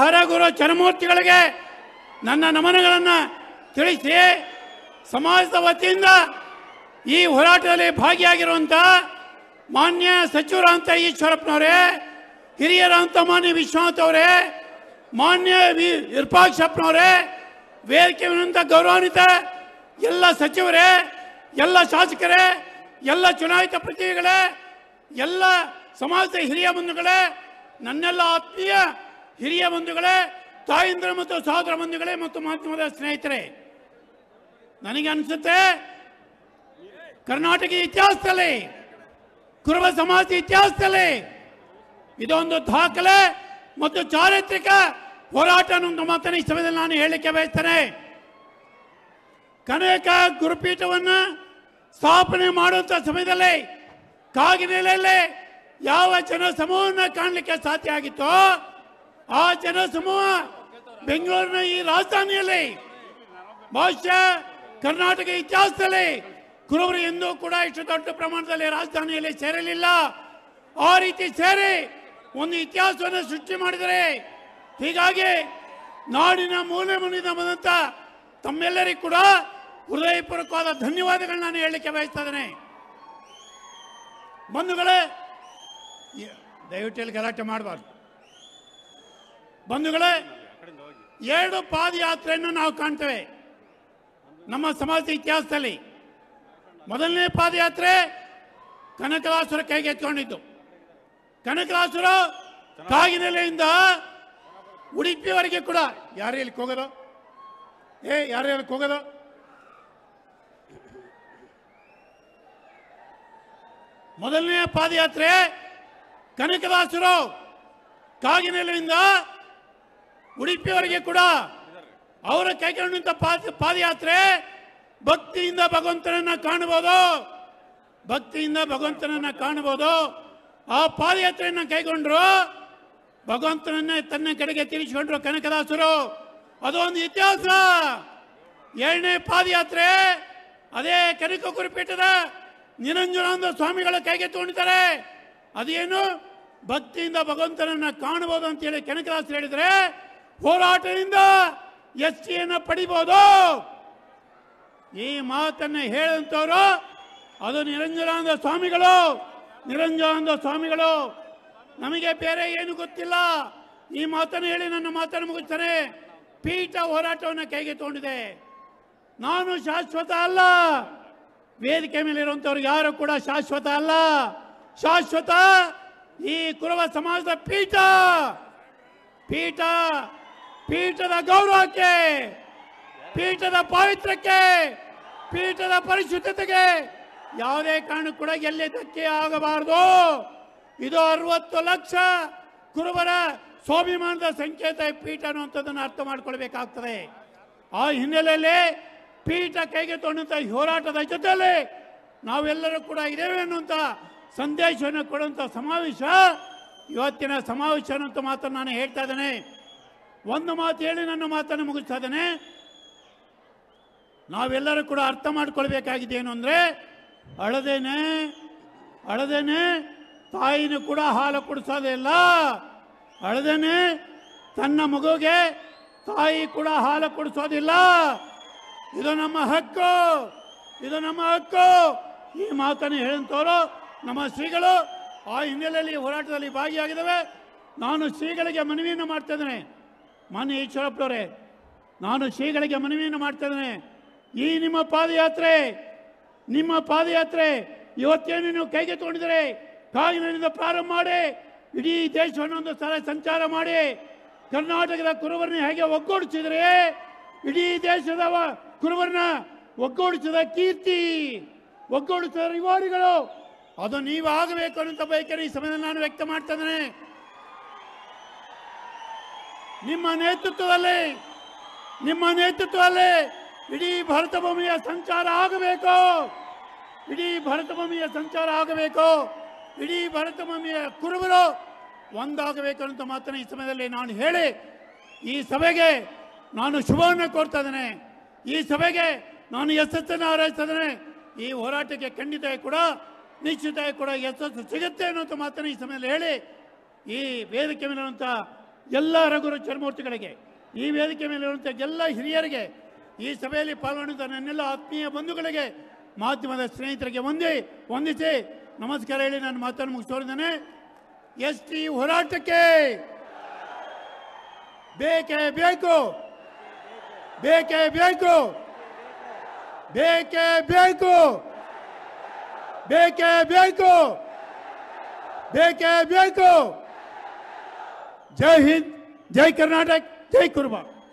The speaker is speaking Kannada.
ಹರಗುರು ಚರಮೂರ್ತಿಗಳಿಗೆ ನನ್ನ ನಮನಗಳನ್ನು ತಿಳಿಸಿ ಸಮಾಜದ ವತಿಯಿಂದ ಈ ಹೋರಾಟದಲ್ಲಿ ಭಾಗಿಯಾಗಿರುವಂಥ ಮಾನ್ಯ ಸಚಿವರಂತ ಈಶ್ವರಪ್ಪನವರೇ ಹಿರಿಯರಂತ ಮಾನ್ಯ ವಿಶ್ವನಾಥ್ ಅವರೇ ಮಾನ್ಯ ವಿ ವಿರೂಪಾಕ್ಷಪ್ಪನವರೇ ವೇದಿಕೆ ಗೌರವಾನ್ವಿತ ಎಲ್ಲ ಸಚಿವರೇ ಎಲ್ಲ ಶಾಸಕರೇ ಎಲ್ಲ ಚುನಾಯಿತ ಪ್ರತಿನಿಧಿಗಳೇ ಎಲ್ಲ ಸಮಾಜದ ಹಿರಿಯ ಬಂಧುಗಳೇ ನನ್ನೆಲ್ಲ ಆತ್ಮೀಯ ಹಿರಿಯ ಬಂಧುಗಳೇ ತಾಯಂದಿರು ಮತ್ತು ಸಹೋದರ ಬಂಧುಗಳೇ ಮತ್ತು ಮಾಧ್ಯಮದ ಸ್ನೇಹಿತರೆ ನನಗೆ ಅನಿಸುತ್ತೆ ಕರ್ನಾಟಕ ಇತಿಹಾಸದಲ್ಲಿ ಕುರುಬ ಸಮಾಜ ಇತಿಹಾಸದಲ್ಲಿ ಇದೊಂದು ದಾಖಲೆ ಮತ್ತು ಚಾರಿತ್ರಿಕ ಹೋರಾಟ ಮಾತನ್ನು ಈ ಸಮಯದಲ್ಲಿ ನಾನು ಹೇಳಲಿಕ್ಕೆ ಬಯಸ್ತೇನೆ ಕನಕ ಗುರುಪೀಠವನ್ನು ಸ್ಥಾಪನೆ ಮಾಡುವಂತ ಸಮಯದಲ್ಲಿ ಕಾಗಿನೆಲೆಯಲ್ಲಿ ಯಾವ ಜನ ಸಮೂಹವನ್ನು ಕಾಣಲಿಕ್ಕೆ ಸಾಧ್ಯ ಆಗಿತ್ತೋ ಆ ಜನಸಮೂಹ ಬೆಂಗಳೂರಿನ ಈ ರಾಜಧಾನಿಯಲ್ಲಿ ಬಹುಶಃ ಕರ್ನಾಟಕ ಇತಿಹಾಸದಲ್ಲಿ ಕುರುಬರು ಎಂದೂ ಕೂಡ ಇಷ್ಟು ದೊಡ್ಡ ಪ್ರಮಾಣದಲ್ಲಿ ರಾಜಧಾನಿಯಲ್ಲಿ ಸೇರಲಿಲ್ಲ ಆ ರೀತಿ ಸೇರಿ ಒಂದು ಇತಿಹಾಸವನ್ನು ಸೃಷ್ಟಿ ಮಾಡಿದರೆ ಹೀಗಾಗಿ ನಾಡಿನ ಮೂಲೆ ಮುನಿದ ತಮ್ಮೆಲ್ಲರಿಗೂ ಕೂಡ ಹೃದಯಪೂರ್ವಕವಾದ ಧನ್ಯವಾದಗಳನ್ನ ನಾನು ಹೇಳಲಿಕ್ಕೆ ಬಯಸ್ತಾ ಇದ್ದೇನೆ ಬಂಧುಗಳೇ ದಯವಿಟ್ಟು ಗಲಾಟೆ ಮಾಡಬಾರ್ದು ಬಂಧುಗಳೇ ಎರಡು ಪಾದಯಾತ್ರೆಯನ್ನು ನಾವು ಕಾಣ್ತೇವೆ ನಮ್ಮ ಸಮಾಜದ ಇತಿಹಾಸದಲ್ಲಿ ಮೊದಲನೇ ಪಾದಯಾತ್ರೆ ಕನಕದಾಸುರ ಕೈಗೆ ಎತ್ಕೊಂಡಿದ್ದು ಕನಕದಾಸುರ ಕಾಗಿನೆಲೆಯಿಂದ ಉಡುಪಿವರೆಗೆ ಕೂಡ ಯಾರು ಇಲ್ಲಿ ಹೋಗೋದು ಏ ಯಾರು ಇಲ್ಲಿ ಹೋಗೋದು ಮೊದಲನೇ ಪಾದಯಾತ್ರೆ ಕನಕದಾಸರು ಕಾಗಿನೆಲೆಯಿಂದ ಉಡುಪಿಯವರಿಗೆ ಕೂಡ ಅವರ ಕೈಗೊಂಡಂಥ ಪಾದ ಪಾದಯಾತ್ರೆ ಭಕ್ತಿಯಿಂದ ಭಗವಂತನನ್ನ ಕಾಣಬಹುದು ಭಕ್ತಿಯಿಂದ ಭಗವಂತನನ್ನ ಕಾಣಬಹುದು ಆ ಪಾದಯಾತ್ರೆಯನ್ನು ಕೈಗೊಂಡ್ರು ಭಗವಂತನನ್ನ ತನ್ನ ಕಡೆಗೆ ತಿಳಿಸಿಕೊಂಡ್ರು ಕನಕದಾಸರು ಅದೊಂದು ಇತಿಹಾಸ ಏಳನೇ ಪಾದಯಾತ್ರೆ ಅದೇ ಕನಕ ಗುರುಪೀಠದ ನಿರಂಜನಾನಂದ ಸ್ವಾಮಿಗಳ ಕೈಗೆ ತಗೊಂಡಿದ್ದಾರೆ ಅದೇನು ಭಕ್ತಿಯಿಂದ ಭಗವಂತನನ್ನ ಕಾಣಬಹುದು ಅಂತ ಹೇಳಿ ಕನಕದಾಸರು ಹೇಳಿದರೆ ಹೋರಾಟದಿಂದ ಎಸ್ ಟಿಯನ್ನು ಪಡಿಬೋದು ಈ ಮಾತನ್ನು ಹೇಳುವಂಥವರು ಅದು ನಿರಂಜನಾನಂದ ಸ್ವಾಮಿಗಳು ನಿರಂಜನಾನಂದ ಸ್ವಾಮಿಗಳು ನಮಗೆ ಬೇರೆ ಏನು ಗೊತ್ತಿಲ್ಲ ಈ ಮಾತನ್ನು ಹೇಳಿ ನನ್ನ ಮಾತನ್ನು ಮುಗಿಸ್ತಾನೆ ಪೀಠ ಹೋರಾಟವನ್ನು ಕೈಗೆ ತಗೊಂಡಿದೆ ನಾನು ಶಾಶ್ವತ ಅಲ್ಲ ವೇದಿಕೆ ಮೇಲೆ ಇರುವಂಥವ್ರು ಯಾರು ಕೂಡ ಶಾಶ್ವತ ಅಲ್ಲ ಶಾಶ್ವತ ಈ ಕುರುವ ಸಮಾಜದ ಪೀಠ ಪೀಠ ಪೀಠದ ಗೌರವಕ್ಕೆ ಪೀಠದ ಪಾವಿತ್ರಕ್ಕೆ ಪೀಠದ ಪರಿಶುದ್ಧತೆಗೆ ಯಾವುದೇ ಕಾರಣ ಕೂಡ ಎಲ್ಲಿ ಧಕ್ಕೆ ಆಗಬಾರದು ಇದು ಅರವತ್ತು ಲಕ್ಷ ಕುರುಬರ ಸ್ವಾಭಿಮಾನದ ಸಂಕೇತ ಪೀಠ ಅನ್ನುವಂಥದ್ದನ್ನು ಅರ್ಥ ಮಾಡಿಕೊಳ್ಬೇಕಾಗ್ತದೆ ಆ ಹಿನ್ನೆಲೆಯಲ್ಲಿ ಪೀಠ ಕೈಗೆ ತೊಡಂಥ ಹೋರಾಟದ ಜೊತೆಯಲ್ಲಿ ನಾವೆಲ್ಲರೂ ಕೂಡ ಇದ್ದೇವೆ ಅನ್ನುವಂಥ ಸಂದೇಶವನ್ನು ಕೊಡುವಂಥ ಸಮಾವೇಶ ಇವತ್ತಿನ ಸಮಾವೇಶ ಅನ್ನುವಂಥ ಮಾತನ್ನು ನಾನು ಹೇಳ್ತಾ ಇದ್ದೇನೆ ಒಂದು ಮಾತು ಹೇಳಿ ನನ್ನ ಮಾತನ್ನು ಮುಗಿಸ್ತಾ ಇದ್ದೇನೆ ನಾವೆಲ್ಲರೂ ಕೂಡ ಅರ್ಥ ಮಾಡ್ಕೊಳ್ಬೇಕಾಗಿದೆ ಏನು ಅಂದರೆ ಅಳದೇನೆ ಅಳದೇನೆ ತಾಯಿನೂ ಕೂಡ ಹಾಲು ಕುಡಿಸೋದೇ ಇಲ್ಲ ಅಳದೇನೆ ತನ್ನ ಮಗುಗೆ ತಾಯಿ ಕೂಡ ಹಾಲು ಕುಡಿಸೋದಿಲ್ಲ ಇದು ನಮ್ಮ ಹಕ್ಕು ಇದು ನಮ್ಮ ಹಕ್ಕು ಈ ಮಾತನ್ನು ಹೇಳಂತವರು ನಮ್ಮ ಶ್ರೀಗಳು ಆ ಹಿನ್ನೆಲೆಯಲ್ಲಿ ಹೋರಾಟದಲ್ಲಿ ಭಾಗಿಯಾಗಿದ್ದಾವೆ ನಾನು ಶ್ರೀಗಳಿಗೆ ಮನವಿಯನ್ನು ಮಾಡ್ತಾ ಮಾನ್ಯ ಈಶ್ವರಪ್ಪನವರೇ ನಾನು ಶ್ರೀಗಳಿಗೆ ಮನವಿಯನ್ನು ಇದ್ದೇನೆ ಈ ನಿಮ್ಮ ಪಾದಯಾತ್ರೆ ನಿಮ್ಮ ಪಾದಯಾತ್ರೆ ಇವತ್ತೇನು ನೀವು ಕೈಗೆ ತಗೊಂಡಿದ್ರೆ ಕಾಗಿನಿಂದ ಪ್ರಾರಂಭ ಮಾಡಿ ಇಡೀ ದೇಶವನ್ನು ಒಂದು ಸ್ಥಳ ಸಂಚಾರ ಮಾಡಿ ಕರ್ನಾಟಕದ ಕುರುಬರನ್ನ ಹೇಗೆ ಒಗ್ಗೂಡಿಸಿದ್ರೆ ಇಡೀ ದೇಶದ ಕುರುಬರನ್ನ ಒಗ್ಗೂಡಿಸಿದ ಕೀರ್ತಿ ಒಗ್ಗೂಡಿಸಿದ ರಿವಾರಿಗಳು ಅದು ಆಗಬೇಕು ಅಂತ ಬಯಕೆ ಈ ಸಮಯದಲ್ಲಿ ನಾನು ವ್ಯಕ್ತ ಮಾಡ್ತಾ ನಿಮ್ಮ ನೇತೃತ್ವದಲ್ಲಿ ನಿಮ್ಮ ನೇತೃತ್ವದಲ್ಲಿ ಇಡೀ ಭರತ ಭೂಮಿಯ ಸಂಚಾರ ಆಗಬೇಕು ಇಡೀ ಭರತ ಭೂಮಿಯ ಸಂಚಾರ ಆಗಬೇಕು ಇಡೀ ಭರತ ಭೂಮಿಯ ಕುರುಬರು ಒಂದಾಗಬೇಕು ಅಂತ ಮಾತ್ರ ಈ ಸಮಯದಲ್ಲಿ ನಾನು ಹೇಳಿ ಈ ಸಭೆಗೆ ನಾನು ಶುಭವನ್ನು ಕೋರ್ತಾ ಇದ್ದೇನೆ ಈ ಸಭೆಗೆ ನಾನು ಯಶಸ್ಸನ್ನು ಇದ್ದೇನೆ ಈ ಹೋರಾಟಕ್ಕೆ ಖಂಡಿತ ಕೂಡ ನಿಶ್ಚಿತ ಕೂಡ ಯಶಸ್ಸು ಸಿಗುತ್ತೆ ಅನ್ನೋಂಥ ಮಾತನ್ನು ಈ ಸಮಯದಲ್ಲಿ ಹೇಳಿ ಈ ವೇದಿಕೆ ಮೇಲಿರುವಂಥ ಎಲ್ಲ ರಘುರ ಚರ್ಮೂರ್ತಿಗಳಿಗೆ ಈ ವೇದಿಕೆ ಮೇಲೆ ಎಲ್ಲ ಹಿರಿಯರಿಗೆ ಈ ಸಭೆಯಲ್ಲಿ ಪಾಲ್ಗೊಂಡಿದ್ದ ನನ್ನೆಲ್ಲ ಆತ್ಮೀಯ ಬಂಧುಗಳಿಗೆ ಮಾಧ್ಯಮದ ಸ್ನೇಹಿತರಿಗೆ ಹೊಂದಿ ವಂದಿಸಿ ನಮಸ್ಕಾರ ಹೇಳಿ ನಾನು ಮಾತನ್ನು ಮುಗಿಸೋರಿದ್ದೇನೆ ಎಸ್ ಟಿ ಹೋರಾಟಕ್ಕೆ ಬೇಕೇ ಬೇಕು ಬೇಕೇ ಬೇಕು ಬೇಕೇ ಬೇಕು ಬೇಕೇ ಬೇಕು ಬೇಕೇ ಬೇಕು जय हिंद जय कर्नाटक जय कुर्बा